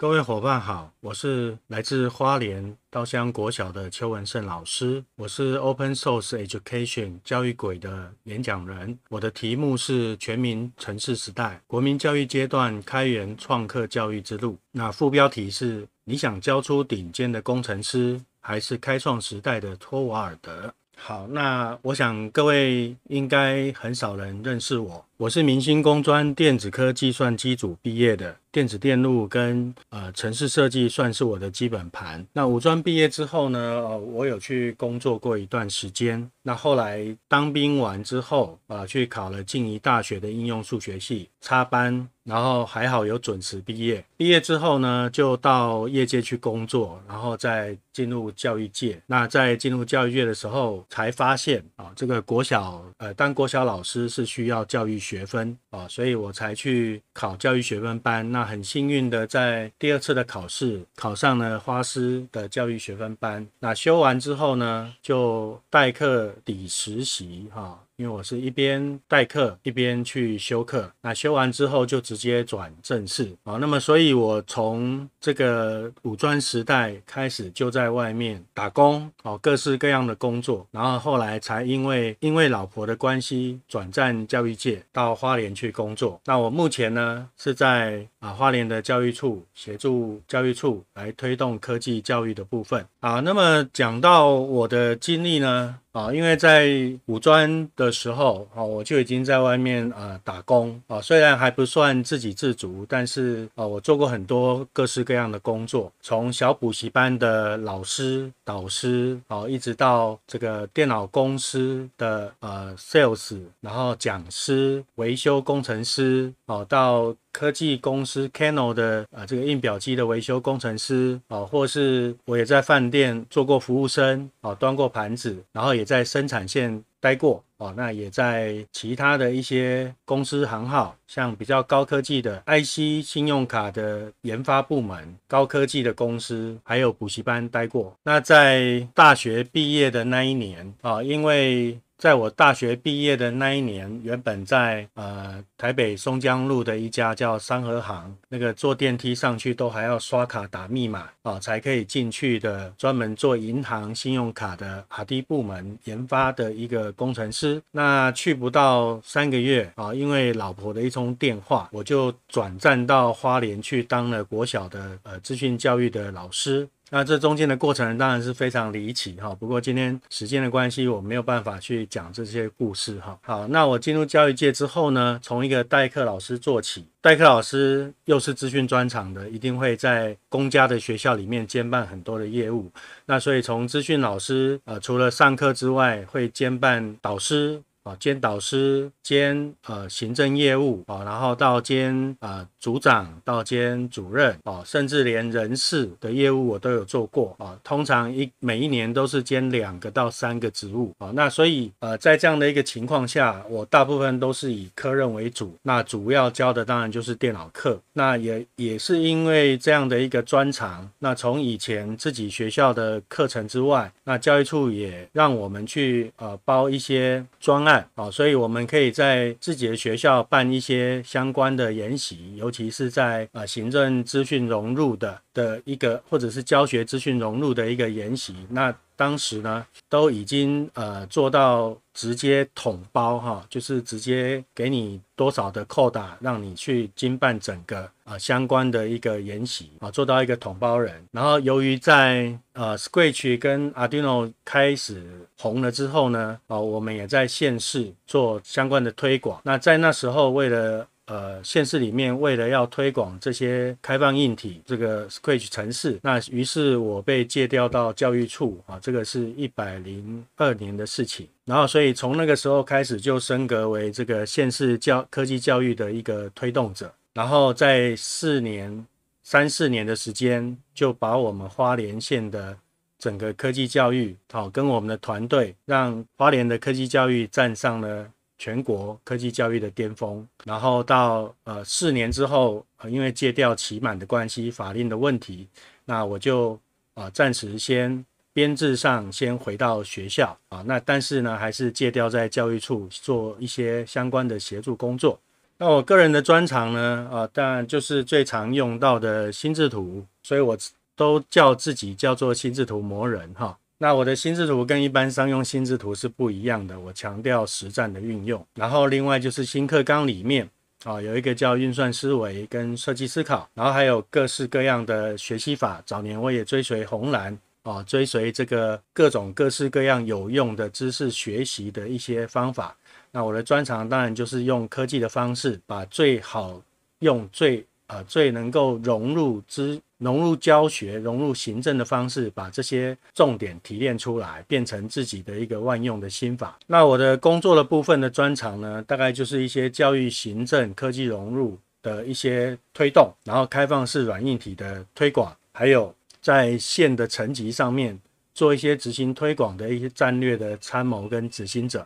各位伙伴好，我是来自花莲稻香国小的邱文胜老师，我是 Open Source Education 教育鬼的演讲人。我的题目是《全民城市时代：国民教育阶段开源创客教育之路》。那副标题是“你想教出顶尖的工程师，还是开创时代的托瓦尔德？”好，那我想各位应该很少人认识我。我是明星工专电子科计算机组毕业的，电子电路跟呃城市设计算是我的基本盘。那五专毕业之后呢，呃，我有去工作过一段时间。那后来当兵完之后，啊，去考了静宜大学的应用数学系插班，然后还好有准时毕业。毕业之后呢，就到业界去工作，然后再进入教育界。那在进入教育界的时候，才发现啊，这个国小呃，当国小老师是需要教育。学分啊，所以我才去考教育学分班。那很幸运的，在第二次的考试考上了花师的教育学分班。那修完之后呢，就代课抵实习哈。因为我是一边代课一边去修课，那修完之后就直接转正式啊。那么，所以我从这个五专时代开始就在外面打工，哦，各式各样的工作。然后后来才因为因为老婆的关系转战教育界，到花莲去工作。那我目前呢是在啊花莲的教育处协助教育处来推动科技教育的部分啊。那么讲到我的经历呢？啊，因为在五专的时候啊，我就已经在外面啊打工啊，虽然还不算自给自足，但是啊，我做过很多各式各样的工作，从小补习班的老师导师啊，一直到这个电脑公司的呃 sales，然后讲师、维修工程师啊，到。科技公司 Canon 的啊，这个印表机的维修工程师啊，或是我也在饭店做过服务生啊，端过盘子，然后也在生产线待过啊，那也在其他的一些公司行号，像比较高科技的 IC 信用卡的研发部门，高科技的公司，还有补习班待过。那在大学毕业的那一年啊，因为在我大学毕业的那一年，原本在呃台北松江路的一家叫三和行，那个坐电梯上去都还要刷卡打密码啊，才可以进去的，专门做银行信用卡的卡底部门研发的一个工程师。那去不到三个月啊，因为老婆的一通电话，我就转战到花莲去当了国小的呃资讯教育的老师。那这中间的过程当然是非常离奇哈，不过今天时间的关系，我没有办法去讲这些故事哈。好，那我进入教育界之后呢，从一个代课老师做起，代课老师又是资讯专长的，一定会在公家的学校里面兼办很多的业务。那所以从资讯老师，呃，除了上课之外，会兼办导师。啊，兼导师兼呃行政业务啊，然后到兼呃组长，到兼主任啊，甚至连人事的业务我都有做过啊。通常一每一年都是兼两个到三个职务啊。那所以呃在这样的一个情况下，我大部分都是以科任为主，那主要教的当然就是电脑课。那也也是因为这样的一个专长，那从以前自己学校的课程之外，那教育处也让我们去呃包一些专案。啊，所以我们可以在自己的学校办一些相关的研习，尤其是在呃行政资讯融入的的一个，或者是教学资讯融入的一个研习。那当时呢，都已经呃做到直接统包哈，就是直接给你多少的扣打，让你去经办整个啊相关的一个研习啊，做到一个统包人。然后由于在呃 s q u i t c h 跟 Arduino 开始红了之后呢，哦，我们也在县市做相关的推广。那在那时候为了呃，县市里面为了要推广这些开放硬体，这个 Scratch 城市，那于是我被借调到教育处啊，这个是一百零二年的事情。然后，所以从那个时候开始就升格为这个县市教科技教育的一个推动者。然后，在四年三四年的时间，就把我们花莲县的整个科技教育，好，跟我们的团队，让花莲的科技教育站上了。全国科技教育的巅峰，然后到呃四年之后，因为借调期满的关系、法令的问题，那我就啊暂时先编制上先回到学校啊，那但是呢还是借调在教育处做一些相关的协助工作。那我个人的专长呢啊，当然就是最常用到的心智图，所以我都叫自己叫做心智图魔人哈。那我的心智图跟一般商用心智图是不一样的，我强调实战的运用。然后另外就是新课纲里面啊，有一个叫运算思维跟设计思考，然后还有各式各样的学习法。早年我也追随红蓝啊，追随这个各种各式各样有用的知识学习的一些方法。那我的专长当然就是用科技的方式，把最好用最呃，最能够融入之融入教学、融入行政的方式，把这些重点提炼出来，变成自己的一个万用的心法。那我的工作的部分的专长呢，大概就是一些教育行政、科技融入的一些推动，然后开放式软硬体的推广，还有在线的层级上面做一些执行推广的一些战略的参谋跟执行者。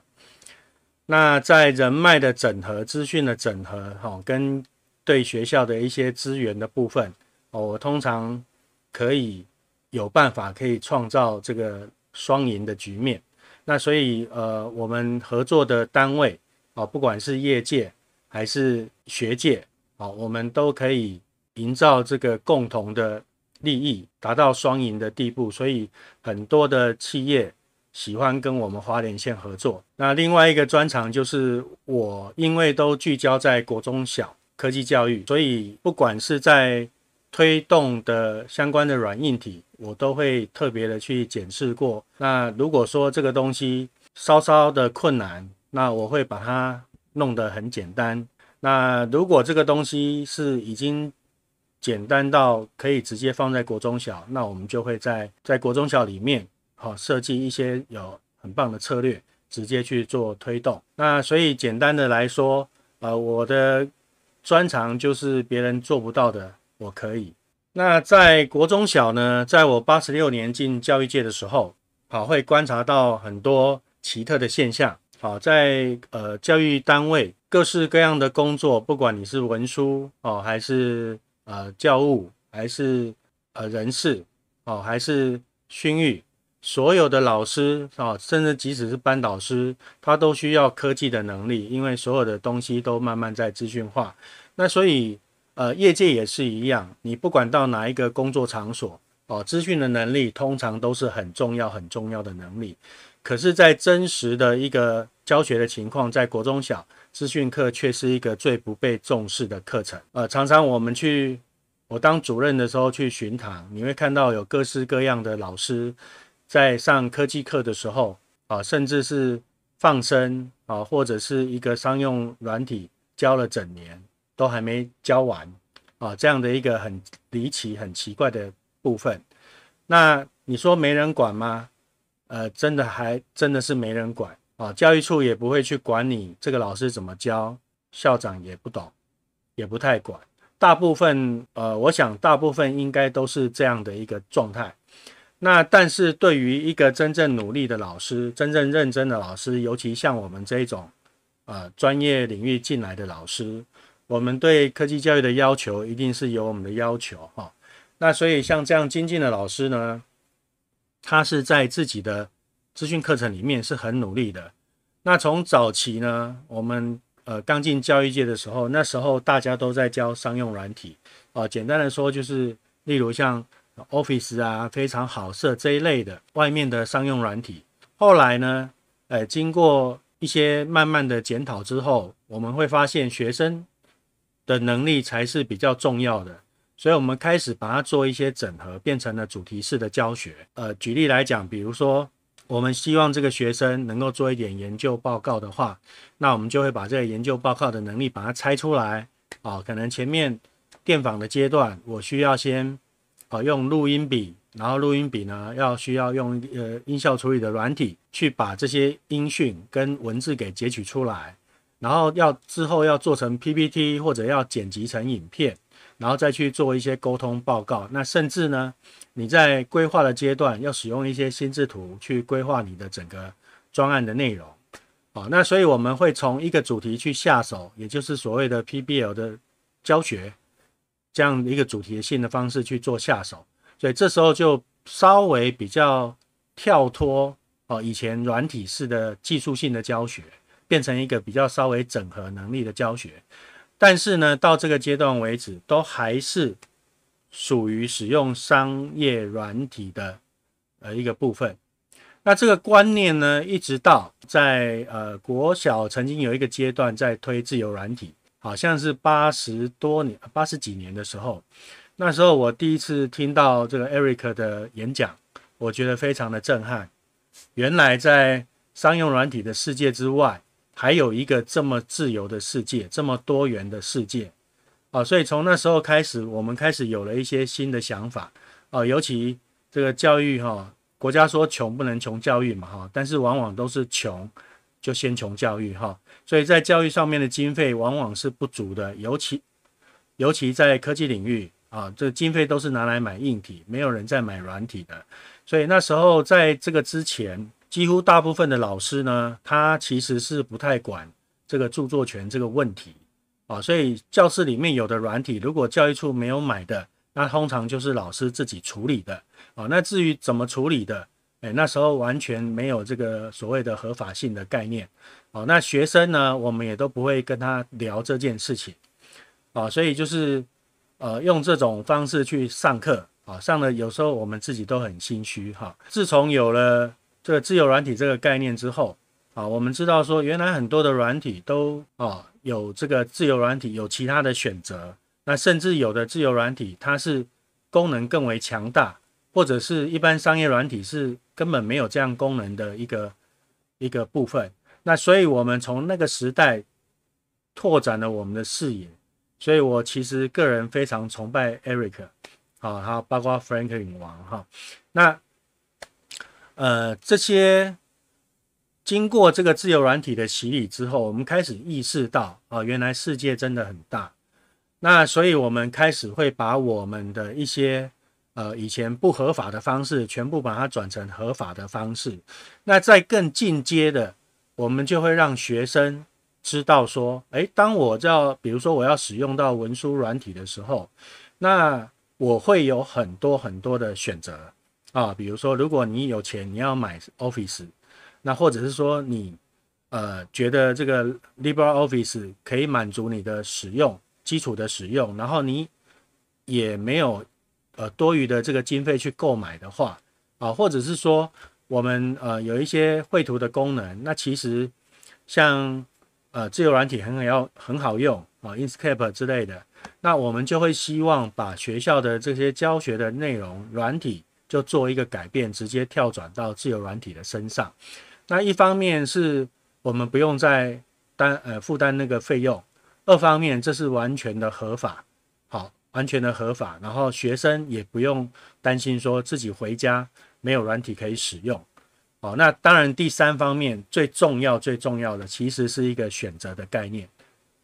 那在人脉的整合、资讯的整合，哈，跟。对学校的一些资源的部分，哦，我通常可以有办法可以创造这个双赢的局面。那所以，呃，我们合作的单位，哦，不管是业界还是学界，哦，我们都可以营造这个共同的利益，达到双赢的地步。所以，很多的企业喜欢跟我们华联县合作。那另外一个专长就是我，因为都聚焦在国中小。科技教育，所以不管是在推动的相关的软硬体，我都会特别的去检视过。那如果说这个东西稍稍的困难，那我会把它弄得很简单。那如果这个东西是已经简单到可以直接放在国中小，那我们就会在在国中小里面好设计一些有很棒的策略，直接去做推动。那所以简单的来说，呃，我的。专长就是别人做不到的，我可以。那在国中小呢？在我八十六年进教育界的时候，好会观察到很多奇特的现象。好，在呃教育单位各式各样的工作，不管你是文书哦，还是呃教务，还是呃人事，哦，还是训育。所有的老师啊，甚至即使是班导师，他都需要科技的能力，因为所有的东西都慢慢在资讯化。那所以，呃，业界也是一样，你不管到哪一个工作场所，哦，资讯的能力通常都是很重要、很重要的能力。可是，在真实的一个教学的情况，在国中小资讯课却是一个最不被重视的课程。呃，常常我们去，我当主任的时候去巡堂，你会看到有各式各样的老师。在上科技课的时候啊，甚至是放生啊，或者是一个商用软体教了整年都还没教完啊，这样的一个很离奇、很奇怪的部分。那你说没人管吗？呃，真的还真的是没人管啊。教育处也不会去管你这个老师怎么教，校长也不懂，也不太管。大部分呃，我想大部分应该都是这样的一个状态。那但是对于一个真正努力的老师，真正认真的老师，尤其像我们这一种，呃，专业领域进来的老师，我们对科技教育的要求一定是有我们的要求哈。那所以像这样精进的老师呢，他是在自己的资讯课程里面是很努力的。那从早期呢，我们呃刚进教育界的时候，那时候大家都在教商用软体，啊，简单的说就是例如像。Office 啊，非常好设这一类的外面的商用软体。后来呢，呃，经过一些慢慢的检讨之后，我们会发现学生的能力才是比较重要的，所以，我们开始把它做一些整合，变成了主题式的教学。呃，举例来讲，比如说，我们希望这个学生能够做一点研究报告的话，那我们就会把这个研究报告的能力把它拆出来。啊，可能前面电访的阶段，我需要先。啊，用录音笔，然后录音笔呢要需要用呃音效处理的软体去把这些音讯跟文字给截取出来，然后要之后要做成 PPT 或者要剪辑成影片，然后再去做一些沟通报告。那甚至呢，你在规划的阶段要使用一些心智图去规划你的整个专案的内容。好，那所以我们会从一个主题去下手，也就是所谓的 PBL 的教学。这样一个主题性的方式去做下手，所以这时候就稍微比较跳脱哦，以前软体式的技术性的教学，变成一个比较稍微整合能力的教学。但是呢，到这个阶段为止，都还是属于使用商业软体的呃一个部分。那这个观念呢，一直到在呃国小曾经有一个阶段在推自由软体。好像是八十多年、八十几年的时候，那时候我第一次听到这个 Eric 的演讲，我觉得非常的震撼。原来在商用软体的世界之外，还有一个这么自由的世界、这么多元的世界。啊，所以从那时候开始，我们开始有了一些新的想法。啊，尤其这个教育，哈，国家说穷不能穷教育嘛，哈，但是往往都是穷。就先穷教育哈，所以在教育上面的经费往往是不足的，尤其尤其在科技领域啊，这经费都是拿来买硬体，没有人在买软体的。所以那时候在这个之前，几乎大部分的老师呢，他其实是不太管这个著作权这个问题啊。所以教室里面有的软体，如果教育处没有买的，那通常就是老师自己处理的啊。那至于怎么处理的？哎，那时候完全没有这个所谓的合法性的概念，哦，那学生呢，我们也都不会跟他聊这件事情，啊，所以就是，呃，用这种方式去上课，啊，上了有时候我们自己都很心虚哈。自从有了这个自由软体这个概念之后，啊，我们知道说原来很多的软体都啊有这个自由软体，有其他的选择，那甚至有的自由软体它是功能更为强大。或者是一般商业软体是根本没有这样功能的一个一个部分，那所以我们从那个时代拓展了我们的视野。所以我其实个人非常崇拜 Eric，啊，还有包括 Franklin 王哈，那呃这些经过这个自由软体的洗礼之后，我们开始意识到啊，原来世界真的很大。那所以我们开始会把我们的一些。呃，以前不合法的方式，全部把它转成合法的方式。那在更进阶的，我们就会让学生知道说，诶，当我要，比如说我要使用到文书软体的时候，那我会有很多很多的选择啊。比如说，如果你有钱，你要买 Office，那或者是说你呃觉得这个 LibreOffice 可以满足你的使用，基础的使用，然后你也没有。呃，多余的这个经费去购买的话，啊，或者是说我们呃有一些绘图的功能，那其实像呃自由软体很要很好用啊，Inkscape 之类的，那我们就会希望把学校的这些教学的内容软体就做一个改变，直接跳转到自由软体的身上。那一方面是我们不用再担呃负担那个费用，二方面这是完全的合法。完全的合法，然后学生也不用担心说自己回家没有软体可以使用，哦，那当然第三方面最重要最重要的其实是一个选择的概念，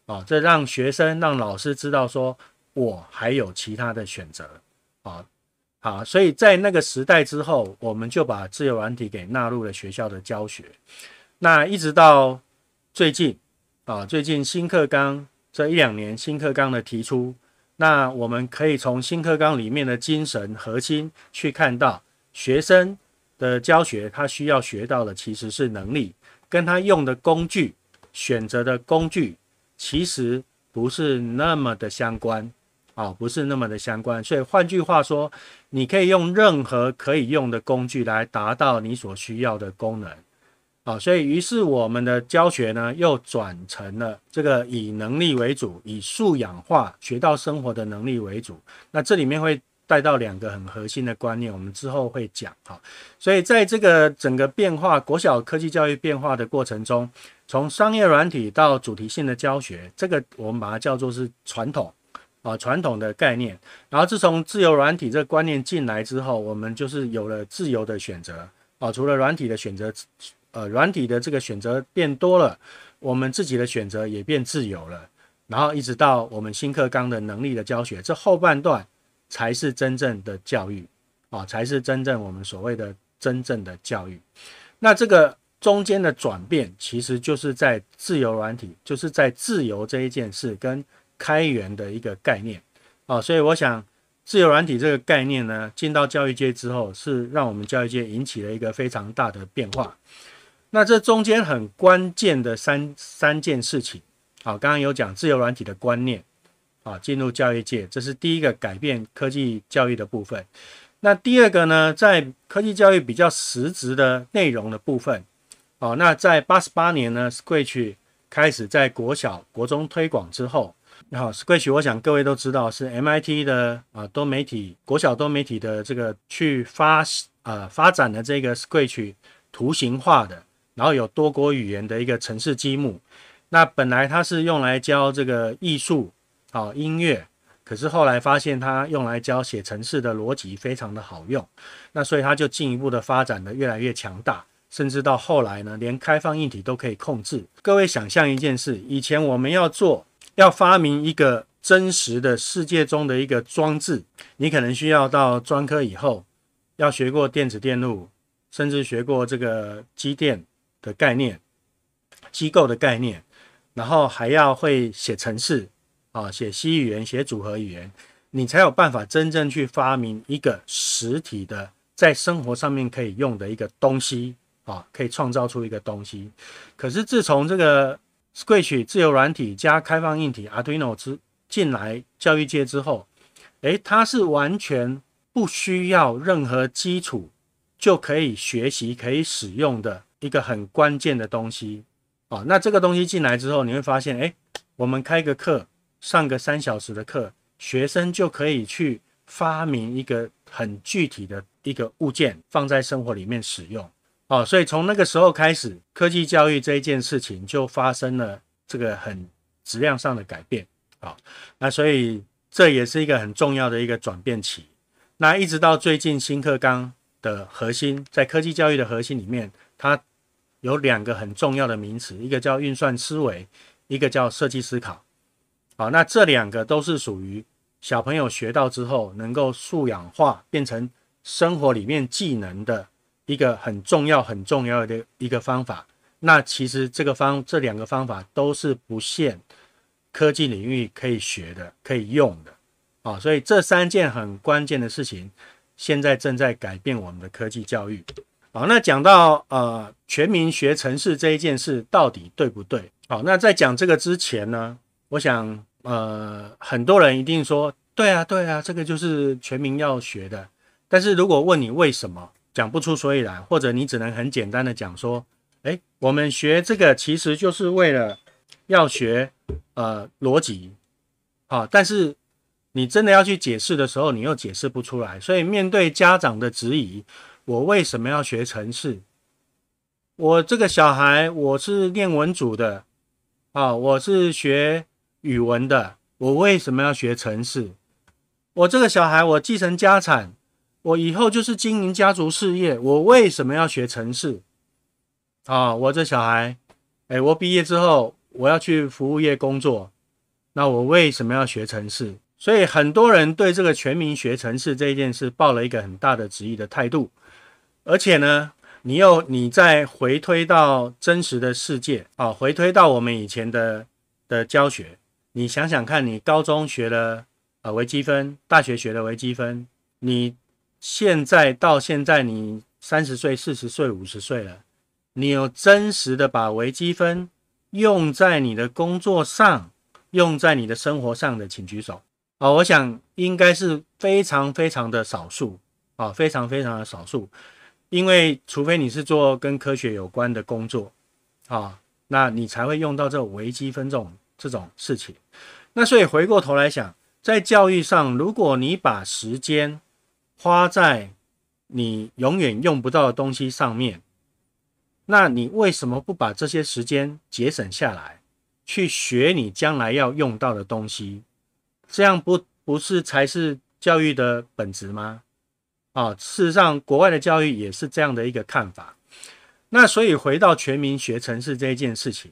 啊，这让学生让老师知道说我还有其他的选择，啊，好，所以在那个时代之后，我们就把自由软体给纳入了学校的教学，那一直到最近啊，最近新课纲这一两年新课纲的提出。那我们可以从新课纲里面的精神核心去看到，学生的教学他需要学到的其实是能力，跟他用的工具选择的工具其实不是那么的相关啊，不是那么的相关。所以换句话说，你可以用任何可以用的工具来达到你所需要的功能。啊，所以于是我们的教学呢，又转成了这个以能力为主，以素养化学到生活的能力为主。那这里面会带到两个很核心的观念，我们之后会讲哈。所以在这个整个变化国小科技教育变化的过程中，从商业软体到主题性的教学，这个我们把它叫做是传统啊传统的概念。然后自从自由软体这观念进来之后，我们就是有了自由的选择啊，除了软体的选择。呃，软体的这个选择变多了，我们自己的选择也变自由了。然后一直到我们新课纲的能力的教学，这后半段才是真正的教育啊，才是真正我们所谓的真正的教育。那这个中间的转变，其实就是在自由软体，就是在自由这一件事跟开源的一个概念啊。所以我想，自由软体这个概念呢，进到教育界之后，是让我们教育界引起了一个非常大的变化。那这中间很关键的三三件事情，好，刚刚有讲自由软体的观念，啊，进入教育界，这是第一个改变科技教育的部分。那第二个呢，在科技教育比较实质的内容的部分，哦，那在八十八年呢，Scratch 开始在国小国中推广之后，好 s q u i t c h 我想各位都知道是 MIT 的啊多媒体国小多媒体的这个去发啊发展的这个 s q u i t c h 图形化的。然后有多国语言的一个城市积木，那本来它是用来教这个艺术啊音乐，可是后来发现它用来教写城市的逻辑非常的好用，那所以它就进一步的发展的越来越强大，甚至到后来呢，连开放硬体都可以控制。各位想象一件事，以前我们要做要发明一个真实的世界中的一个装置，你可能需要到专科以后要学过电子电路，甚至学过这个机电。的概念、机构的概念，然后还要会写程式啊，写 C 语言、写组合语言，你才有办法真正去发明一个实体的，在生活上面可以用的一个东西啊，可以创造出一个东西。可是自从这个 Squish 自由软体加开放硬体 Arduino 之进来教育界之后，诶，它是完全不需要任何基础就可以学习、可以使用的。一个很关键的东西啊，那这个东西进来之后，你会发现，哎，我们开个课，上个三小时的课，学生就可以去发明一个很具体的一个物件，放在生活里面使用哦，所以从那个时候开始，科技教育这一件事情就发生了这个很质量上的改变啊。那所以这也是一个很重要的一个转变期。那一直到最近新课纲的核心，在科技教育的核心里面，它。有两个很重要的名词，一个叫运算思维，一个叫设计思考。好，那这两个都是属于小朋友学到之后能够素养化，变成生活里面技能的一个很重要、很重要的一个方法。那其实这个方这两个方法都是不限科技领域可以学的、可以用的啊。所以这三件很关键的事情，现在正在改变我们的科技教育。好，那讲到呃，全民学城市这一件事到底对不对？好，那在讲这个之前呢，我想呃，很多人一定说对啊，对啊，这个就是全民要学的。但是如果问你为什么，讲不出所以然，或者你只能很简单的讲说，哎，我们学这个其实就是为了要学呃逻辑，好，但是你真的要去解释的时候，你又解释不出来。所以面对家长的质疑。我为什么要学城市？我这个小孩，我是念文组的啊，我是学语文的。我为什么要学城市？我这个小孩，我继承家产，我以后就是经营家族事业。我为什么要学城市？啊，我这小孩，哎，我毕业之后我要去服务业工作，那我为什么要学城市？所以很多人对这个全民学城市这一件事抱了一个很大的质疑的态度，而且呢，你又你在回推到真实的世界啊，回推到我们以前的的教学，你想想看，你高中学了啊微积分，大学学了微积分，你现在到现在你三十岁、四十岁、五十岁了，你有真实的把微积分用在你的工作上、用在你的生活上的，请举手。哦，我想应该是非常非常的少数啊，非常非常的少数，因为除非你是做跟科学有关的工作啊，那你才会用到这微积分这种这种事情。那所以回过头来想，在教育上，如果你把时间花在你永远用不到的东西上面，那你为什么不把这些时间节省下来，去学你将来要用到的东西？这样不不是才是教育的本质吗？啊，事实上，国外的教育也是这样的一个看法。那所以回到全民学城市这一件事情，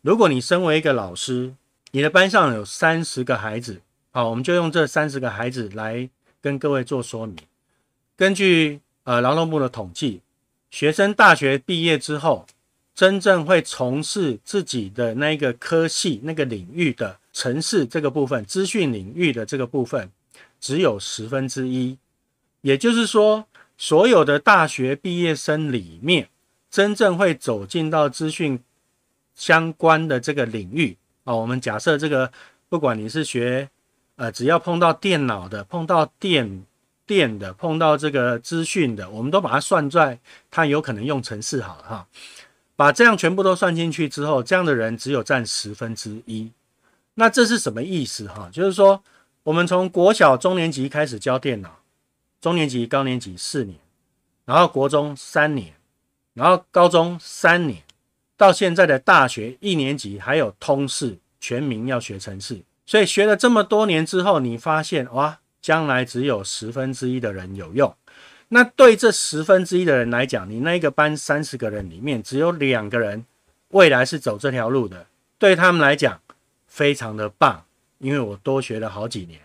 如果你身为一个老师，你的班上有三十个孩子，好，我们就用这三十个孩子来跟各位做说明。根据呃劳动部的统计，学生大学毕业之后，真正会从事自己的那个科系那个领域的。城市这个部分，资讯领域的这个部分，只有十分之一。也就是说，所有的大学毕业生里面，真正会走进到资讯相关的这个领域啊，我们假设这个，不管你是学，呃，只要碰到电脑的，碰到电电的，碰到这个资讯的，我们都把它算在，他有可能用城市好了哈。把这样全部都算进去之后，这样的人只有占十分之一。那这是什么意思哈？就是说，我们从国小中年级开始教电脑，中年级、高年级四年，然后国中三年，然后高中三年，到现在的大学一年级，还有通识、全民要学程式。所以学了这么多年之后，你发现哇，将来只有十分之一的人有用。那对这十分之一的人来讲，你那个班三十个人里面，只有两个人未来是走这条路的。对他们来讲，非常的棒，因为我多学了好几年，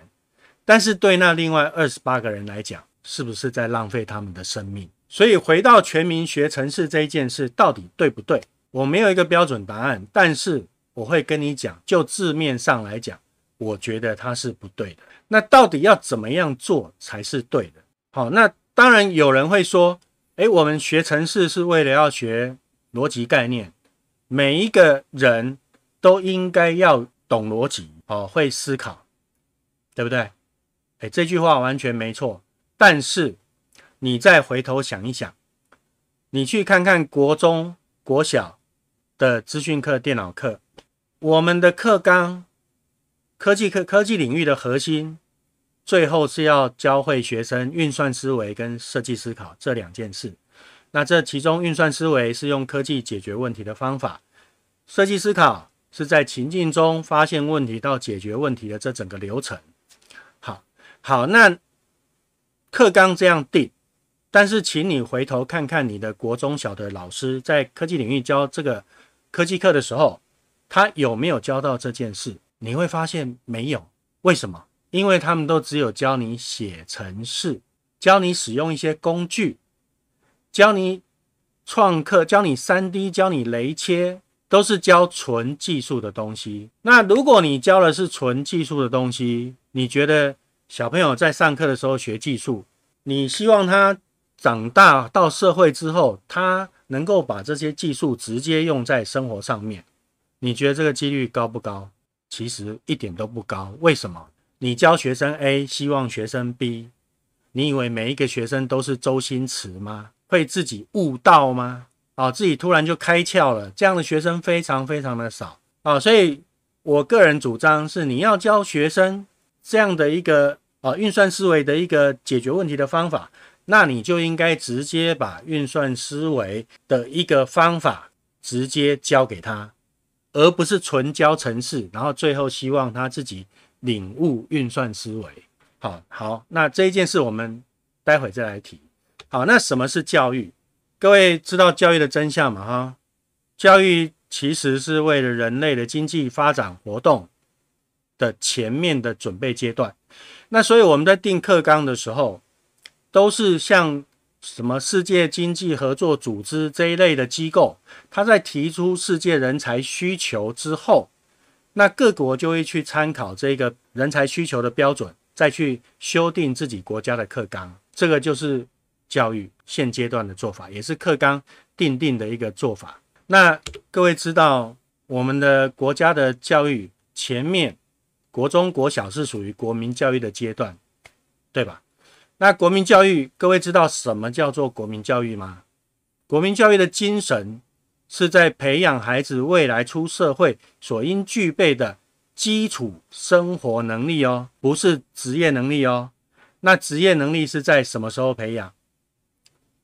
但是对那另外二十八个人来讲，是不是在浪费他们的生命？所以回到全民学城市这一件事，到底对不对？我没有一个标准答案，但是我会跟你讲，就字面上来讲，我觉得它是不对的。那到底要怎么样做才是对的？好，那当然有人会说，诶，我们学城市是为了要学逻辑概念，每一个人都应该要。懂逻辑哦，会思考，对不对？哎，这句话完全没错。但是你再回头想一想，你去看看国中、国小的资讯课、电脑课，我们的课纲、科技课、科技领域的核心，最后是要教会学生运算思维跟设计思考这两件事。那这其中，运算思维是用科技解决问题的方法，设计思考。是在情境中发现问题到解决问题的这整个流程。好，好，那课纲这样定，但是请你回头看看你的国中小的老师在科技领域教这个科技课的时候，他有没有教到这件事？你会发现没有，为什么？因为他们都只有教你写程式，教你使用一些工具，教你创客，教你三 D，教你雷切。都是教纯技术的东西。那如果你教的是纯技术的东西，你觉得小朋友在上课的时候学技术，你希望他长大到社会之后，他能够把这些技术直接用在生活上面，你觉得这个几率高不高？其实一点都不高。为什么？你教学生 A，希望学生 B，你以为每一个学生都是周星驰吗？会自己悟道吗？啊，自己突然就开窍了，这样的学生非常非常的少啊，所以我个人主张是，你要教学生这样的一个啊运算思维的一个解决问题的方法，那你就应该直接把运算思维的一个方法直接教给他，而不是纯教程式，然后最后希望他自己领悟运算思维。好，好，那这一件事我们待会再来提。好，那什么是教育？各位知道教育的真相吗？哈，教育其实是为了人类的经济发展活动的前面的准备阶段。那所以我们在定课纲的时候，都是像什么世界经济合作组织这一类的机构，他在提出世界人才需求之后，那各国就会去参考这个人才需求的标准，再去修订自己国家的课纲。这个就是教育。现阶段的做法也是克刚定定的一个做法。那各位知道我们的国家的教育前面国中国小是属于国民教育的阶段，对吧？那国民教育，各位知道什么叫做国民教育吗？国民教育的精神是在培养孩子未来出社会所应具备的基础生活能力哦，不是职业能力哦。那职业能力是在什么时候培养？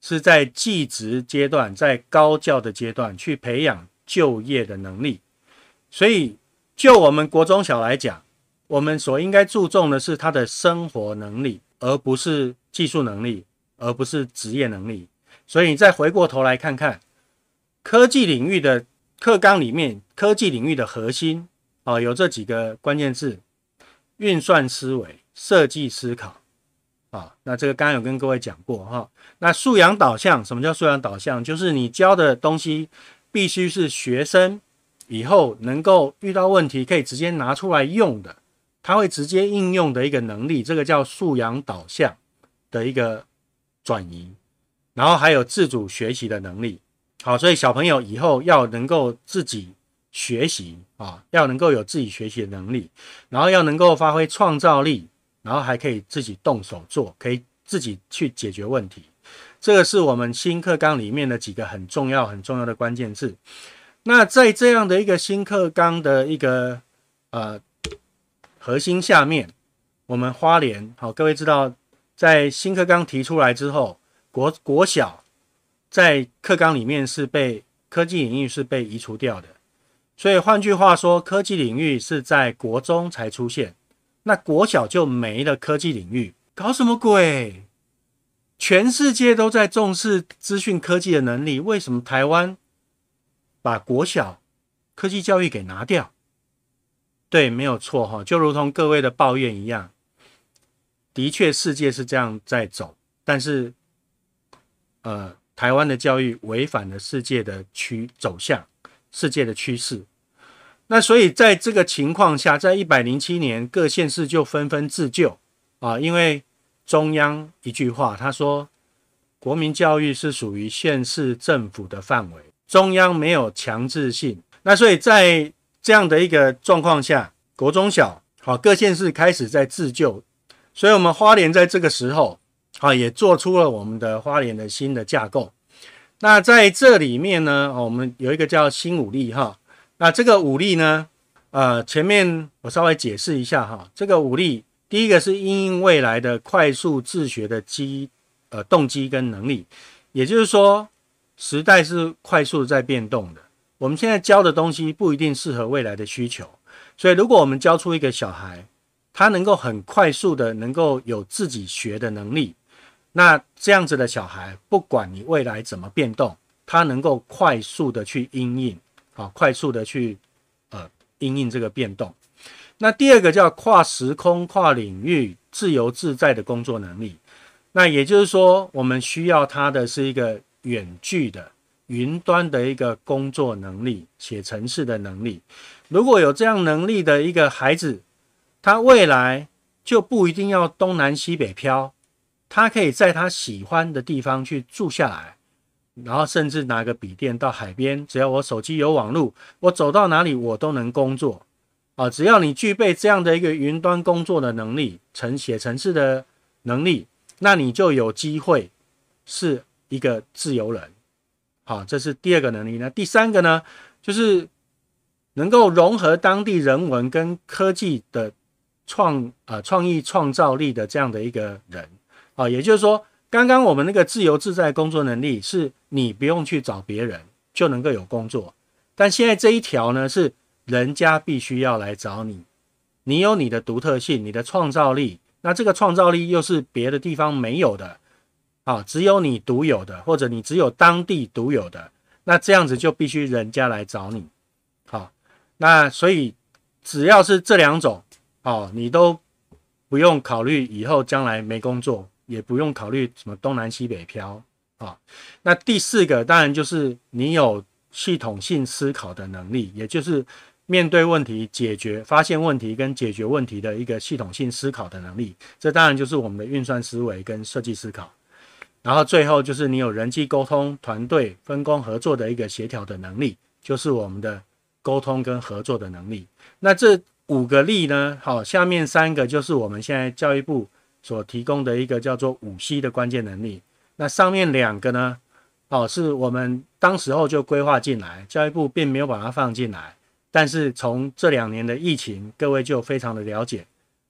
是在技职阶段，在高教的阶段去培养就业的能力，所以就我们国中小来讲，我们所应该注重的是他的生活能力，而不是技术能力，而不是职业能力。所以再回过头来看看科技领域的课纲里面，科技领域的核心啊，有这几个关键字：运算思维、设计思考。啊，那这个刚刚有跟各位讲过哈，那素养导向，什么叫素养导向？就是你教的东西必须是学生以后能够遇到问题可以直接拿出来用的，他会直接应用的一个能力，这个叫素养导向的一个转移。然后还有自主学习的能力。好，所以小朋友以后要能够自己学习啊，要能够有自己学习的能力，然后要能够发挥创造力。然后还可以自己动手做，可以自己去解决问题。这个是我们新课纲里面的几个很重要、很重要的关键字。那在这样的一个新课纲的一个呃核心下面，我们花莲好，各位知道，在新课纲提出来之后，国国小在课纲里面是被科技领域是被移除掉的。所以换句话说，科技领域是在国中才出现。那国小就没了科技领域，搞什么鬼？全世界都在重视资讯科技的能力，为什么台湾把国小科技教育给拿掉？对，没有错哈，就如同各位的抱怨一样，的确世界是这样在走，但是，呃，台湾的教育违反了世界的趋走向世界的趋势。那所以，在这个情况下，在一百零七年，各县市就纷纷自救啊，因为中央一句话，他说，国民教育是属于县市政府的范围，中央没有强制性。那所以在这样的一个状况下，国中小好各县市开始在自救，所以我们花莲在这个时候啊，也做出了我们的花莲的新的架构。那在这里面呢，我们有一个叫新五力哈。那这个武力呢？呃，前面我稍微解释一下哈，这个武力，第一个是因应未来的快速自学的基呃动机跟能力，也就是说，时代是快速在变动的，我们现在教的东西不一定适合未来的需求，所以如果我们教出一个小孩，他能够很快速的能够有自己学的能力，那这样子的小孩，不管你未来怎么变动，他能够快速的去应应。好，快速的去呃应应这个变动。那第二个叫跨时空、跨领域自由自在的工作能力。那也就是说，我们需要他的是一个远距的云端的一个工作能力，且城市的能。力如果有这样能力的一个孩子，他未来就不一定要东南西北漂，他可以在他喜欢的地方去住下来。然后甚至拿个笔电到海边，只要我手机有网络，我走到哪里我都能工作啊！只要你具备这样的一个云端工作的能力、城写城市的能力，那你就有机会是一个自由人好，这是第二个能力。那第三个呢，就是能够融合当地人文跟科技的创啊创意创造力的这样的一个人啊，也就是说。刚刚我们那个自由自在工作能力，是你不用去找别人就能够有工作。但现在这一条呢，是人家必须要来找你。你有你的独特性，你的创造力，那这个创造力又是别的地方没有的，啊，只有你独有的，或者你只有当地独有的，那这样子就必须人家来找你。好，那所以只要是这两种，好，你都不用考虑以后将来没工作。也不用考虑什么东南西北漂啊。那第四个当然就是你有系统性思考的能力，也就是面对问题解决、发现问题跟解决问题的一个系统性思考的能力。这当然就是我们的运算思维跟设计思考。然后最后就是你有人际沟通、团队分工合作的一个协调的能力，就是我们的沟通跟合作的能力。那这五个力呢？好，下面三个就是我们现在教育部。所提供的一个叫做五 C 的关键能力，那上面两个呢？哦，是我们当时候就规划进来，教育部并没有把它放进来。但是从这两年的疫情，各位就非常的了解，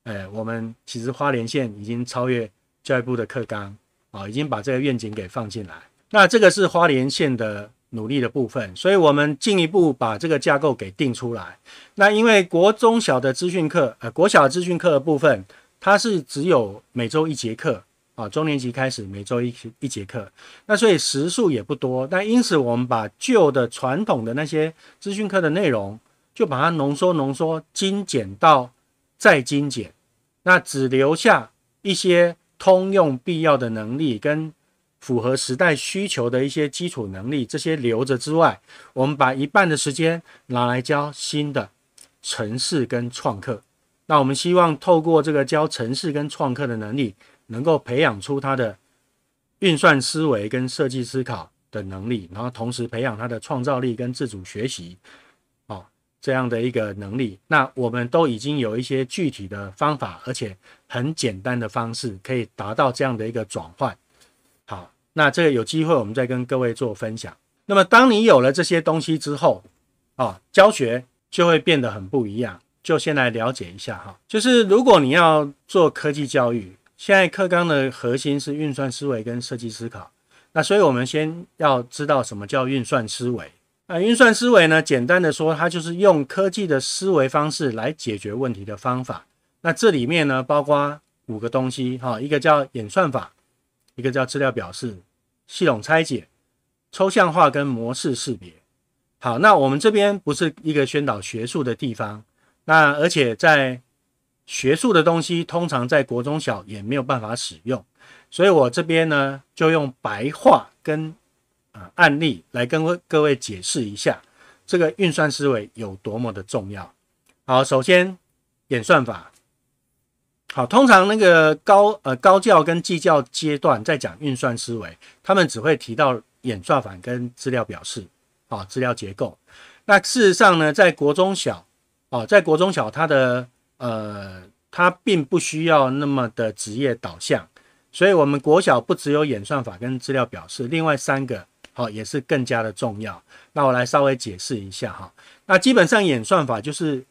哎，我们其实花莲县已经超越教育部的课纲，啊，已经把这个愿景给放进来。那这个是花莲县的努力的部分，所以我们进一步把这个架构给定出来。那因为国中小的资讯课，呃，国小资讯课的部分。它是只有每周一节课啊，中年级开始每周一一节课，那所以时数也不多。但因此，我们把旧的传统的那些资讯课的内容，就把它浓缩、浓缩、精简到再精简，那只留下一些通用必要的能力跟符合时代需求的一些基础能力这些留着之外，我们把一半的时间拿来教新的城市跟创客。那我们希望透过这个教程式跟创客的能力，能够培养出他的运算思维跟设计思考的能力，然后同时培养他的创造力跟自主学习，哦，这样的一个能力。那我们都已经有一些具体的方法，而且很简单的方式，可以达到这样的一个转换。好，那这个有机会我们再跟各位做分享。那么当你有了这些东西之后，啊教学就会变得很不一样。就先来了解一下哈，就是如果你要做科技教育，现在课纲的核心是运算思维跟设计思考。那所以我们先要知道什么叫运算思维。那运算思维呢，简单的说，它就是用科技的思维方式来解决问题的方法。那这里面呢，包括五个东西哈，一个叫演算法，一个叫资料表示、系统拆解、抽象化跟模式识别。好，那我们这边不是一个宣导学术的地方。那而且在学术的东西，通常在国中小也没有办法使用，所以我这边呢就用白话跟呃案例来跟各位解释一下，这个运算思维有多么的重要。好，首先演算法，好，通常那个高呃高教跟技教阶段在讲运算思维，他们只会提到演算法跟资料表示，啊资料结构。那事实上呢，在国中小哦，在国中小，它的呃，它并不需要那么的职业导向，所以，我们国小不只有演算法跟资料表示，另外三个好也是更加的重要。那我来稍微解释一下哈。那基本上演算法就是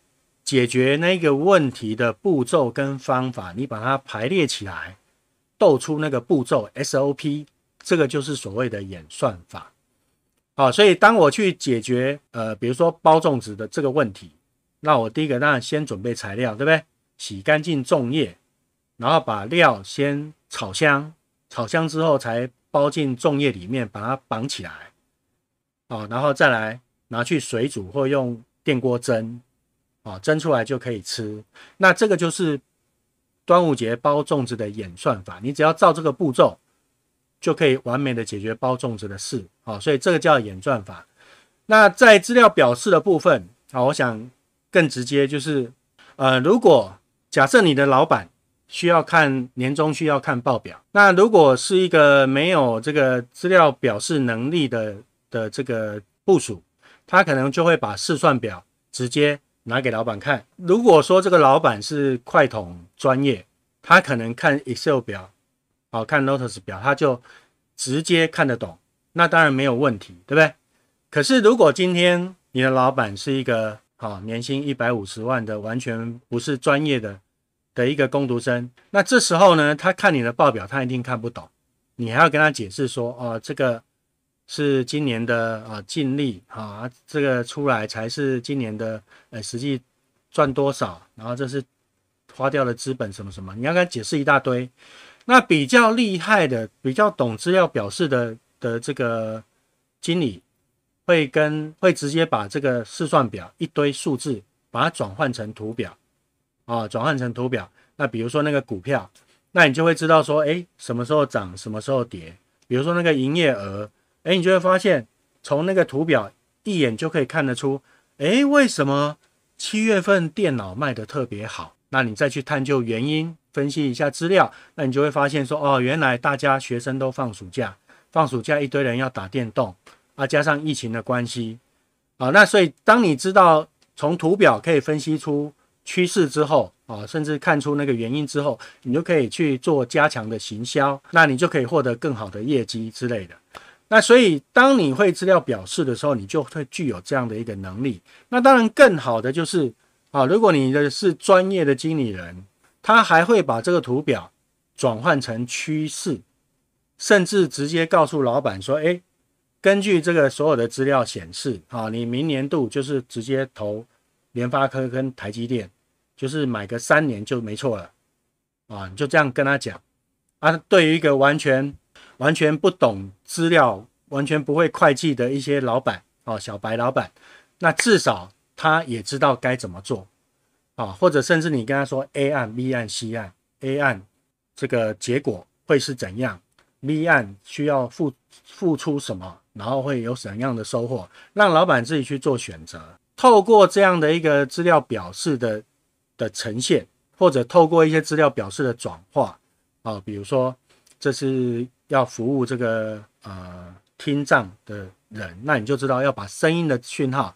解决那个问题的步骤跟方法，你把它排列起来，斗出那个步骤 SOP，这个就是所谓的演算法。好，所以当我去解决呃，比如说包粽子的这个问题。那我第一个，那先准备材料，对不对？洗干净粽叶，然后把料先炒香，炒香之后才包进粽叶里面，把它绑起来，好，然后再来拿去水煮或用电锅蒸，啊，蒸出来就可以吃。那这个就是端午节包粽子的演算法，你只要照这个步骤，就可以完美的解决包粽子的事，好，所以这个叫演算法。那在资料表示的部分，好，我想。更直接就是，呃，如果假设你的老板需要看年终需要看报表，那如果是一个没有这个资料表示能力的的这个部署，他可能就会把试算表直接拿给老板看。如果说这个老板是快统专业，他可能看 Excel 表，哦，看 Notus 表，他就直接看得懂，那当然没有问题，对不对？可是如果今天你的老板是一个啊，年薪一百五十万的，完全不是专业的的一个工读生。那这时候呢，他看你的报表，他一定看不懂。你还要跟他解释说，啊，这个是今年的啊净利啊，这个出来才是今年的呃实际赚多少，然后这是花掉的资本什么什么，你要跟他解释一大堆。那比较厉害的，比较懂资料表示的的这个经理。会跟会直接把这个试算表一堆数字，把它转换成图表，啊，转换成图表。那比如说那个股票，那你就会知道说，哎，什么时候涨，什么时候跌。比如说那个营业额，哎，你就会发现，从那个图表一眼就可以看得出，哎，为什么七月份电脑卖得特别好？那你再去探究原因，分析一下资料，那你就会发现说，哦，原来大家学生都放暑假，放暑假一堆人要打电动。啊，加上疫情的关系，啊，那所以当你知道从图表可以分析出趋势之后，啊，甚至看出那个原因之后，你就可以去做加强的行销，那你就可以获得更好的业绩之类的。那所以当你会资料表示的时候，你就会具有这样的一个能力。那当然，更好的就是，啊，如果你的是专业的经理人，他还会把这个图表转换成趋势，甚至直接告诉老板说，哎。根据这个所有的资料显示，啊，你明年度就是直接投联发科跟台积电，就是买个三年就没错了，啊，你就这样跟他讲。啊，对于一个完全完全不懂资料、完全不会会计的一些老板，哦，小白老板，那至少他也知道该怎么做，啊，或者甚至你跟他说 A 案、B 案、C 案，A 案这个结果会是怎样，B 案需要付付出什么？然后会有怎样的收获？让老板自己去做选择。透过这样的一个资料表示的的呈现，或者透过一些资料表示的转化，啊，比如说这是要服务这个呃听障的人，那你就知道要把声音的讯号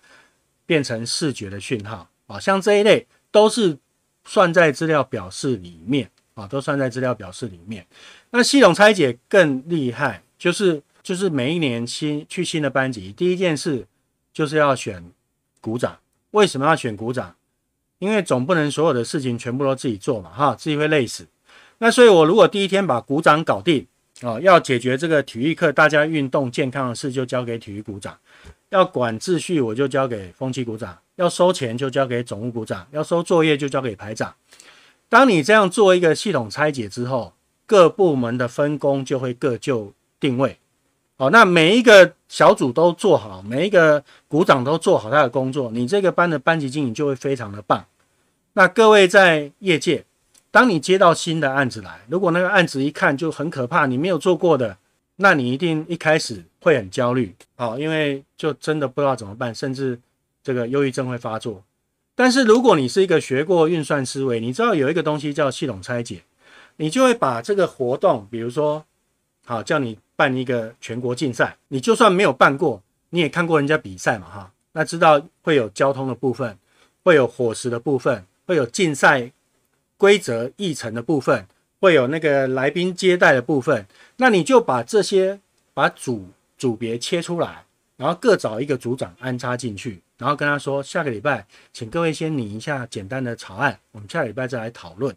变成视觉的讯号，啊，像这一类都是算在资料表示里面，啊，都算在资料表示里面。那系统拆解更厉害，就是。就是每一年新去新的班级，第一件事就是要选鼓掌。为什么要选鼓掌？因为总不能所有的事情全部都自己做嘛，哈，自己会累死。那所以，我如果第一天把鼓掌搞定，哦，要解决这个体育课大家运动健康的事，就交给体育鼓掌；要管秩序，我就交给风气鼓掌；要收钱，就交给总务鼓掌；要收作业，就交给排长。当你这样做一个系统拆解之后，各部门的分工就会各就定位。哦，那每一个小组都做好，每一个股长都做好他的工作，你这个班的班级经营就会非常的棒。那各位在业界，当你接到新的案子来，如果那个案子一看就很可怕，你没有做过的，那你一定一开始会很焦虑啊，因为就真的不知道怎么办，甚至这个忧郁症会发作。但是如果你是一个学过运算思维，你知道有一个东西叫系统拆解，你就会把这个活动，比如说。好，叫你办一个全国竞赛，你就算没有办过，你也看过人家比赛嘛，哈，那知道会有交通的部分，会有伙食的部分，会有竞赛规则议程的部分，会有那个来宾接待的部分，那你就把这些把组组别切出来，然后各找一个组长安插进去，然后跟他说，下个礼拜请各位先拟一下简单的草案，我们下个礼拜再来讨论。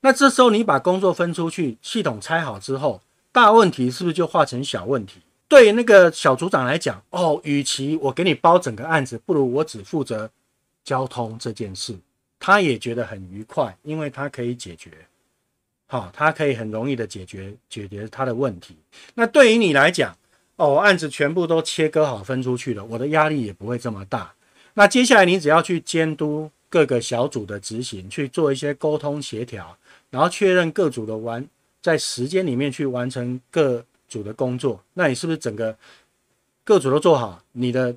那这时候你把工作分出去，系统拆好之后。大问题是不是就化成小问题？对那个小组长来讲，哦，与其我给你包整个案子，不如我只负责交通这件事。他也觉得很愉快，因为他可以解决，好，他可以很容易的解决解决他的问题。那对于你来讲，哦，案子全部都切割好分出去了，我的压力也不会这么大。那接下来你只要去监督各个小组的执行，去做一些沟通协调，然后确认各组的完。在时间里面去完成各组的工作，那你是不是整个各组都做好，你的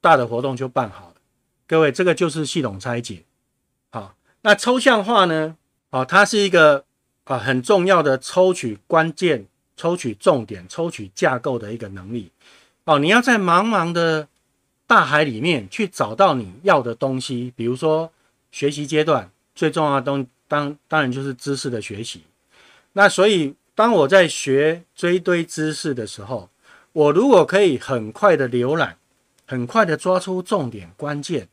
大的活动就办好了？各位，这个就是系统拆解，好，那抽象化呢？好，它是一个啊很重要的抽取关键、抽取重点、抽取架构的一个能力。哦，你要在茫茫的大海里面去找到你要的东西，比如说学习阶段最重要的东，当当然就是知识的学习。那所以，当我在学堆堆知识的时候，我如果可以很快的浏览，很快的抓出重点关键，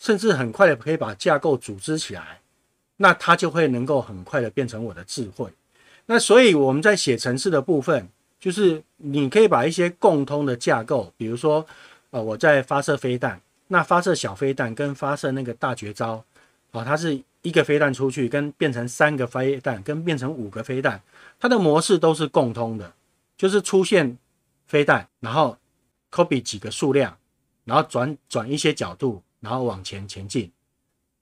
甚至很快的可以把架构组织起来，那它就会能够很快的变成我的智慧。那所以我们在写程式的部分，就是你可以把一些共通的架构，比如说，呃，我在发射飞弹，那发射小飞弹跟发射那个大绝招。啊，它是一个飞弹出去，跟变成三个飞弹，跟变成五个飞弹，它的模式都是共通的，就是出现飞弹，然后 copy 几个数量，然后转转一些角度，然后往前前进。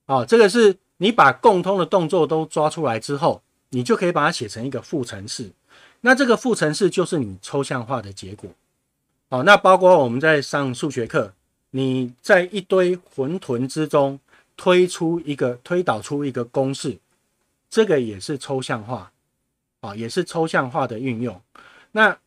哦，这个是你把共通的动作都抓出来之后，你就可以把它写成一个复程式。那这个复程式就是你抽象化的结果。哦，那包括我们在上数学课，你在一堆混沌之中。推出一个推导出一个公式，这个也是抽象化，啊，也是抽象化的运用。那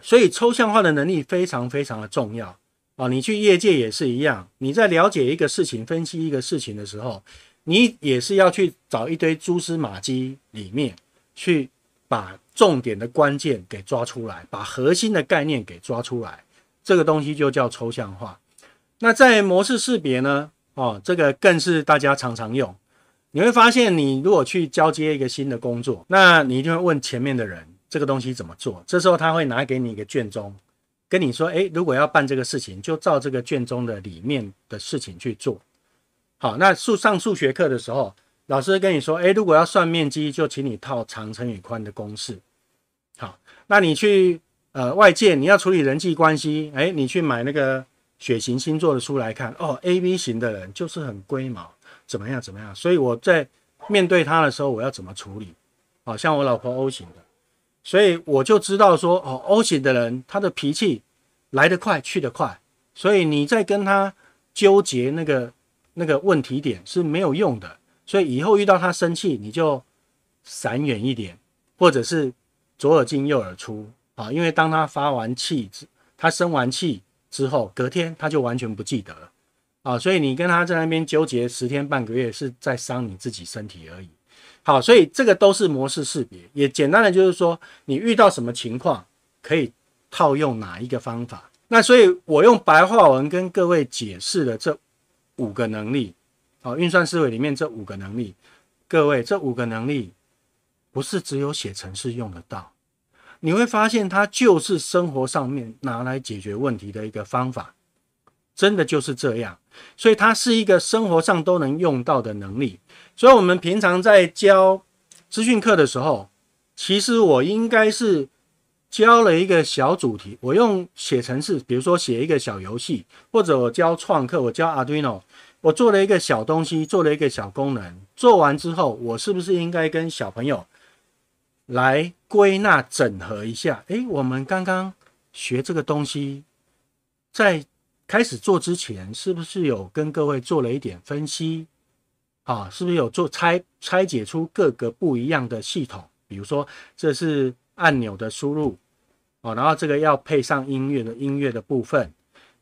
所以抽象化的能力非常非常的重要啊！你去业界也是一样，你在了解一个事情、分析一个事情的时候，你也是要去找一堆蛛丝马迹里面，去把重点的关键给抓出来，把核心的概念给抓出来，这个东西就叫抽象化。那在模式识别呢？哦，这个更是大家常常用。你会发现，你如果去交接一个新的工作，那你一定会问前面的人这个东西怎么做。这时候他会拿给你一个卷宗，跟你说：“诶，如果要办这个事情，就照这个卷宗的里面的事情去做。”好，那数上数学课的时候，老师跟你说：“诶，如果要算面积，就请你套长乘以宽的公式。”好，那你去呃外界你要处理人际关系，诶，你去买那个。血型星座的书来看哦，A、B 型的人就是很龟毛，怎么样怎么样，所以我在面对他的时候，我要怎么处理好像我老婆 O 型的，所以我就知道说，哦，O 型的人他的脾气来得快，去得快，所以你在跟他纠结那个那个问题点是没有用的，所以以后遇到他生气，你就闪远一点，或者是左耳进右耳出啊，因为当他发完气，他生完气。之后隔天他就完全不记得了啊，所以你跟他在那边纠结十天半个月是在伤你自己身体而已。好，所以这个都是模式识别，也简单的就是说你遇到什么情况可以套用哪一个方法。那所以我用白话文跟各位解释的这五个能力啊，运算思维里面这五个能力，各位这五个能力不是只有写程式用得到。你会发现，它就是生活上面拿来解决问题的一个方法，真的就是这样。所以它是一个生活上都能用到的能力。所以，我们平常在教资讯课的时候，其实我应该是教了一个小主题。我用写程式，比如说写一个小游戏，或者我教创客，我教 Arduino，我做了一个小东西，做了一个小功能。做完之后，我是不是应该跟小朋友来？归纳整合一下，诶，我们刚刚学这个东西，在开始做之前，是不是有跟各位做了一点分析？啊，是不是有做拆拆解出各个不一样的系统？比如说，这是按钮的输入，哦，然后这个要配上音乐的音乐的部分，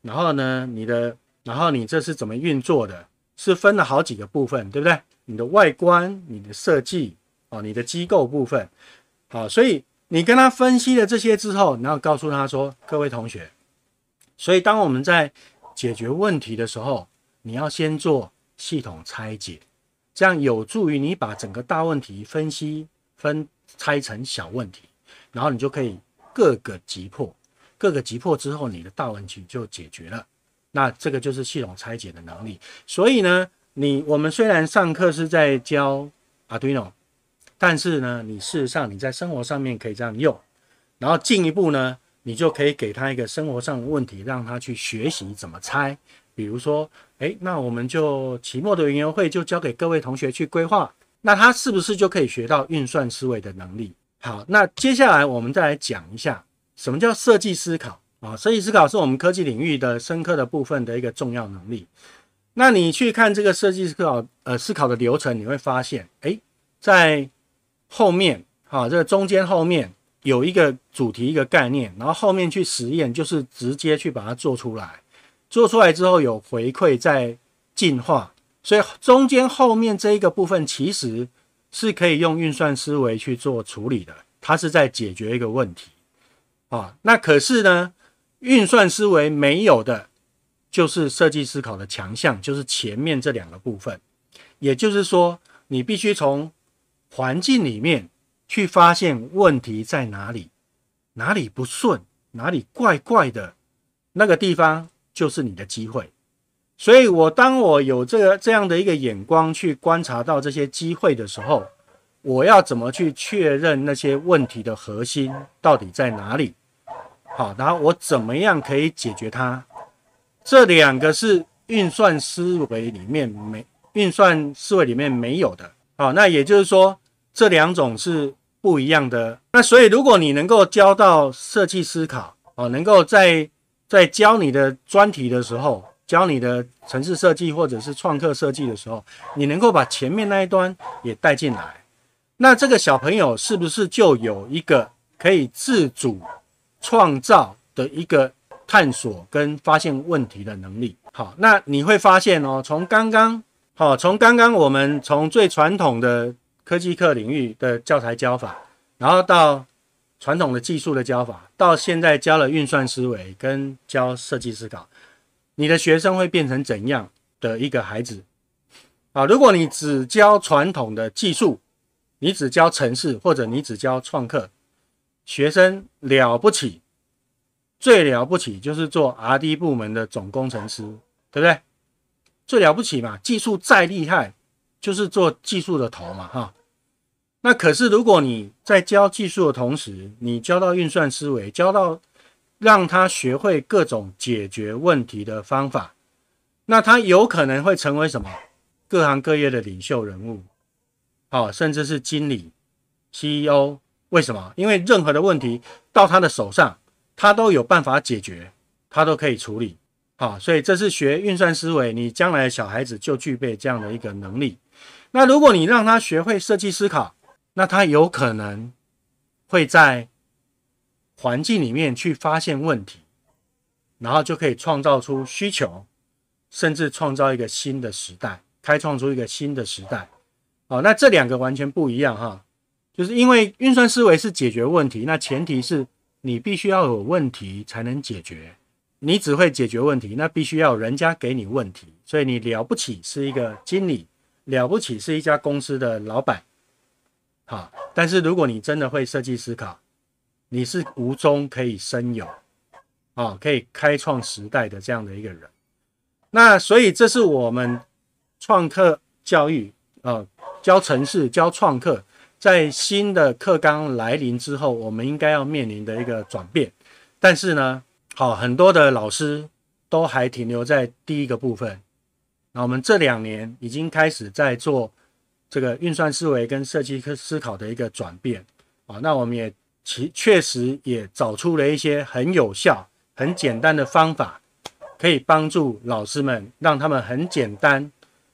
然后呢，你的，然后你这是怎么运作的？是分了好几个部分，对不对？你的外观，你的设计，哦，你的机构部分。好，所以你跟他分析了这些之后，然后告诉他说：“各位同学，所以当我们在解决问题的时候，你要先做系统拆解，这样有助于你把整个大问题分析分拆成小问题，然后你就可以各个击破。各个击破之后，你的大问题就解决了。那这个就是系统拆解的能力。所以呢，你我们虽然上课是在教 Arduino。”但是呢，你事实上你在生活上面可以这样用，然后进一步呢，你就可以给他一个生活上的问题，让他去学习怎么猜。比如说，哎，那我们就期末的云游会就交给各位同学去规划，那他是不是就可以学到运算思维的能力？好，那接下来我们再来讲一下什么叫设计思考啊？设计思考是我们科技领域的深刻的部分的一个重要能力。那你去看这个设计思考呃思考的流程，你会发现，哎，在后面啊，这个中间后面有一个主题，一个概念，然后后面去实验，就是直接去把它做出来。做出来之后有回馈，再进化。所以中间后面这一个部分，其实是可以用运算思维去做处理的。它是在解决一个问题啊。那可是呢，运算思维没有的，就是设计思考的强项，就是前面这两个部分。也就是说，你必须从。环境里面去发现问题在哪里，哪里不顺，哪里怪怪的，那个地方就是你的机会。所以，我当我有这个这样的一个眼光去观察到这些机会的时候，我要怎么去确认那些问题的核心到底在哪里？好，然后我怎么样可以解决它？这两个是运算思维里面没运算思维里面没有的。好，那也就是说。这两种是不一样的。那所以，如果你能够教到设计思考哦，能够在在教你的专题的时候，教你的城市设计或者是创客设计的时候，你能够把前面那一端也带进来，那这个小朋友是不是就有一个可以自主创造的一个探索跟发现问题的能力？好，那你会发现哦，从刚刚好，从刚刚我们从最传统的。科技课领域的教材教法，然后到传统的技术的教法，到现在教了运算思维跟教设计思考，你的学生会变成怎样的一个孩子？啊，如果你只教传统的技术，你只教城市或者你只教创客，学生了不起，最了不起就是做 R&D 部门的总工程师，对不对？最了不起嘛，技术再厉害。就是做技术的头嘛，哈。那可是如果你在教技术的同时，你教到运算思维，教到让他学会各种解决问题的方法，那他有可能会成为什么？各行各业的领袖人物，好，甚至是经理、CEO。为什么？因为任何的问题到他的手上，他都有办法解决，他都可以处理。好，所以这是学运算思维，你将来小孩子就具备这样的一个能力。那如果你让他学会设计思考，那他有可能会在环境里面去发现问题，然后就可以创造出需求，甚至创造一个新的时代，开创出一个新的时代。哦，那这两个完全不一样哈，就是因为运算思维是解决问题，那前提是你必须要有问题才能解决，你只会解决问题，那必须要人家给你问题，所以你了不起是一个经理。了不起是一家公司的老板，好，但是如果你真的会设计思考，你是无中可以生有，啊，可以开创时代的这样的一个人。那所以这是我们创客教育啊，教城市教创客，在新的课纲来临之后，我们应该要面临的一个转变。但是呢，好，很多的老师都还停留在第一个部分。那我们这两年已经开始在做这个运算思维跟设计思考的一个转变啊。那我们也其确实也找出了一些很有效、很简单的方法，可以帮助老师们让他们很简单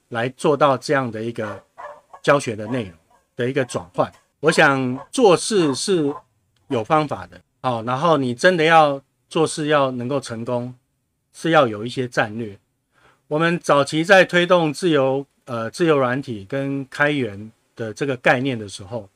来做到这样的一个教学的内容的一个转换。我想做事是有方法的，好，然后你真的要做事要能够成功，是要有一些战略。我们早期在推动自由呃自由软体跟开源的这个概念的时候，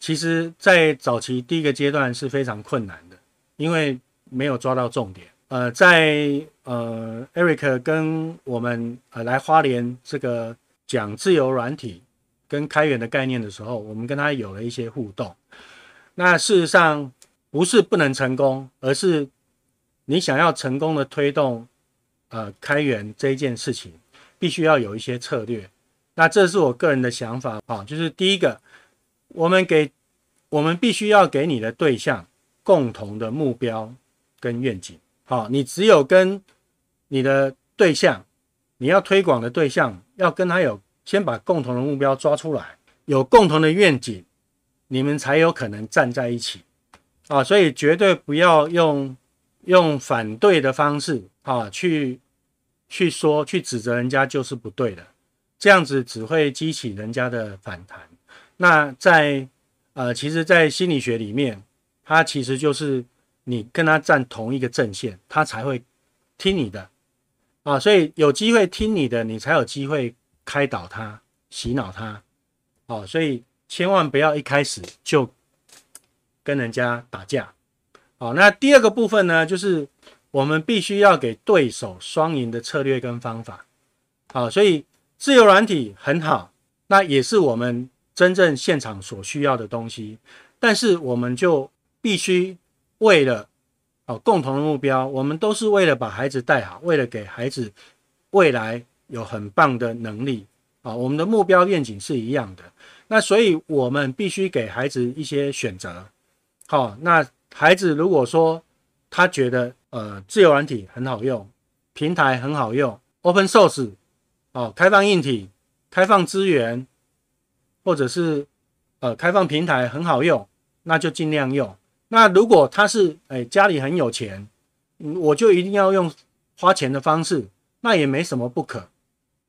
其实，在早期第一个阶段是非常困难的，因为没有抓到重点。呃，在呃 Eric 跟我们呃来花莲这个讲自由软体跟开源的概念的时候，我们跟他有了一些互动。那事实上不是不能成功，而是你想要成功的推动。呃，开源这一件事情必须要有一些策略。那这是我个人的想法啊，就是第一个，我们给，我们必须要给你的对象共同的目标跟愿景。好，你只有跟你的对象，你要推广的对象，要跟他有先把共同的目标抓出来，有共同的愿景，你们才有可能站在一起啊。所以绝对不要用用反对的方式啊去。去说去指责人家就是不对的，这样子只会激起人家的反弹。那在呃，其实，在心理学里面，他其实就是你跟他站同一个阵线，他才会听你的啊。所以有机会听你的，你才有机会开导他、洗脑他。啊，所以千万不要一开始就跟人家打架。好，那第二个部分呢，就是。我们必须要给对手双赢的策略跟方法，好，所以自由软体很好，那也是我们真正现场所需要的东西。但是我们就必须为了啊共同的目标，我们都是为了把孩子带好，为了给孩子未来有很棒的能力啊，我们的目标愿景是一样的。那所以我们必须给孩子一些选择，好，那孩子如果说他觉得。呃，自由软体很好用，平台很好用，Open Source 哦，开放硬体、开放资源，或者是呃，开放平台很好用，那就尽量用。那如果他是哎，家里很有钱，我就一定要用花钱的方式，那也没什么不可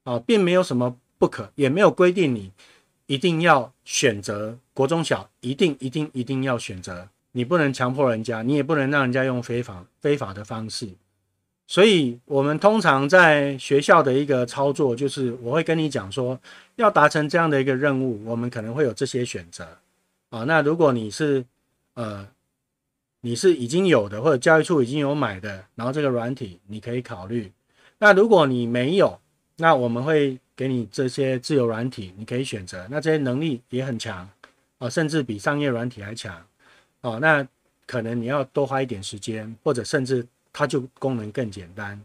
啊，并没有什么不可，也没有规定你一定要选择国中小，一定一定一定要选择。你不能强迫人家，你也不能让人家用非法、非法的方式。所以，我们通常在学校的一个操作就是，我会跟你讲说，要达成这样的一个任务，我们可能会有这些选择啊。那如果你是呃，你是已经有的，或者教育处已经有买的，然后这个软体你可以考虑。那如果你没有，那我们会给你这些自由软体，你可以选择。那这些能力也很强啊，甚至比商业软体还强。哦，那可能你要多花一点时间，或者甚至它就功能更简单，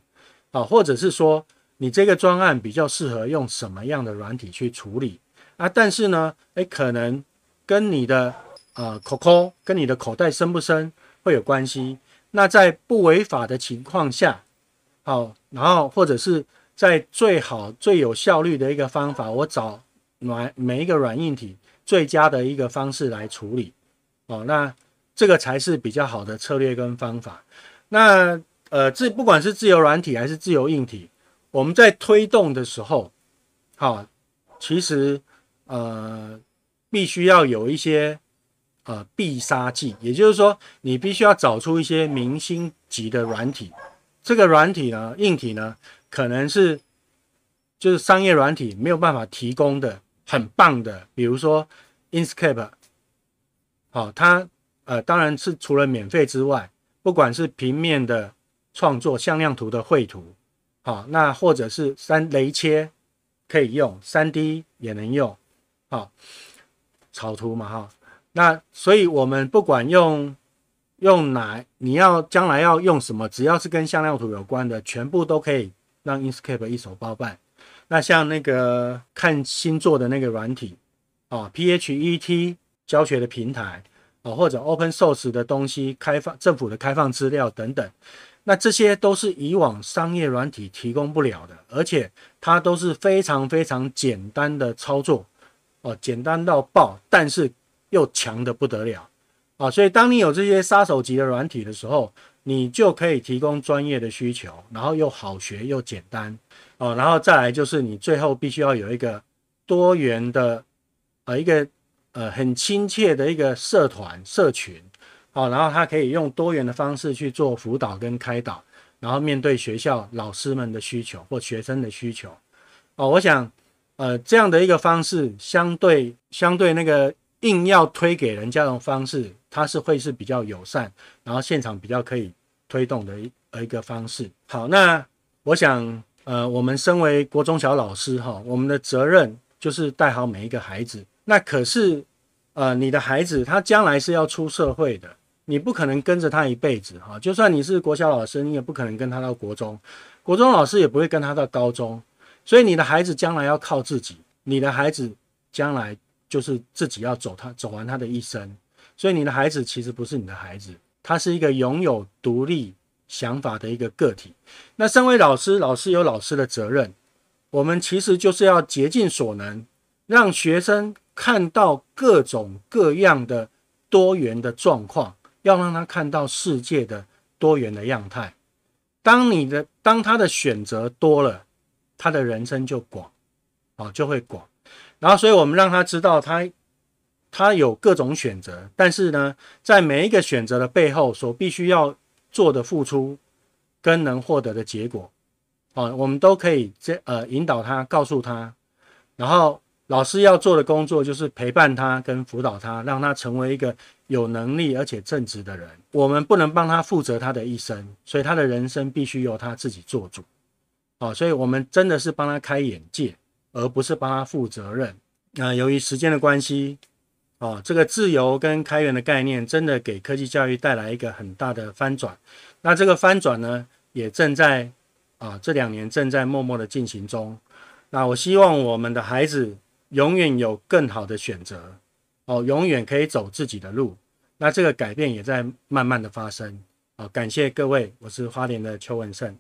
啊，或者是说你这个专案比较适合用什么样的软体去处理啊？但是呢，诶，可能跟你的呃口口跟你的口袋深不深会有关系。那在不违法的情况下，好，然后或者是在最好最有效率的一个方法，我找软每一个软硬体最佳的一个方式来处理，哦，那。这个才是比较好的策略跟方法。那呃，自不管是自由软体还是自由硬体，我们在推动的时候，好，其实呃，必须要有一些呃必杀技，也就是说，你必须要找出一些明星级的软体，这个软体呢，硬体呢，可能是就是商业软体没有办法提供的很棒的，比如说 i n s c a p e 好，它。呃，当然是除了免费之外，不管是平面的创作、向量图的绘图，好，那或者是三雷切可以用，三 D 也能用，好，草图嘛，哈，那所以我们不管用用哪，你要将来要用什么，只要是跟向量图有关的，全部都可以让 Inkscape 一手包办。那像那个看星座的那个软体，啊，PhET 教学的平台。哦，或者 open source 的东西，开放政府的开放资料等等，那这些都是以往商业软体提供不了的，而且它都是非常非常简单的操作，哦，简单到爆，但是又强的不得了，啊，所以当你有这些杀手级的软体的时候，你就可以提供专业的需求，然后又好学又简单，哦，然后再来就是你最后必须要有一个多元的，呃，一个。呃，很亲切的一个社团社群，好，然后他可以用多元的方式去做辅导跟开导，然后面对学校老师们的需求或学生的需求，哦，我想，呃，这样的一个方式，相对相对那个硬要推给人家的方式，它是会是比较友善，然后现场比较可以推动的一一个方式。好，那我想，呃，我们身为国中小老师，哈，我们的责任就是带好每一个孩子。那可是，呃，你的孩子他将来是要出社会的，你不可能跟着他一辈子哈。就算你是国小老师，你也不可能跟他到国中，国中老师也不会跟他到高中。所以你的孩子将来要靠自己，你的孩子将来就是自己要走他走完他的一生。所以你的孩子其实不是你的孩子，他是一个拥有独立想法的一个个体。那身为老师，老师有老师的责任，我们其实就是要竭尽所能让学生。看到各种各样的多元的状况，要让他看到世界的多元的样态。当你的当他的选择多了，他的人生就广，哦，就会广。然后，所以我们让他知道，他他有各种选择，但是呢，在每一个选择的背后所必须要做的付出跟能获得的结果，哦，我们都可以这呃引导他，告诉他，然后。老师要做的工作就是陪伴他跟辅导他，让他成为一个有能力而且正直的人。我们不能帮他负责他的一生，所以他的人生必须由他自己做主。好，所以我们真的是帮他开眼界，而不是帮他负责任。那由于时间的关系，啊，这个自由跟开源的概念真的给科技教育带来一个很大的翻转。那这个翻转呢，也正在啊这两年正在默默的进行中。那我希望我们的孩子。永远有更好的选择哦，永远可以走自己的路。那这个改变也在慢慢的发生哦。感谢各位，我是花莲的邱文胜。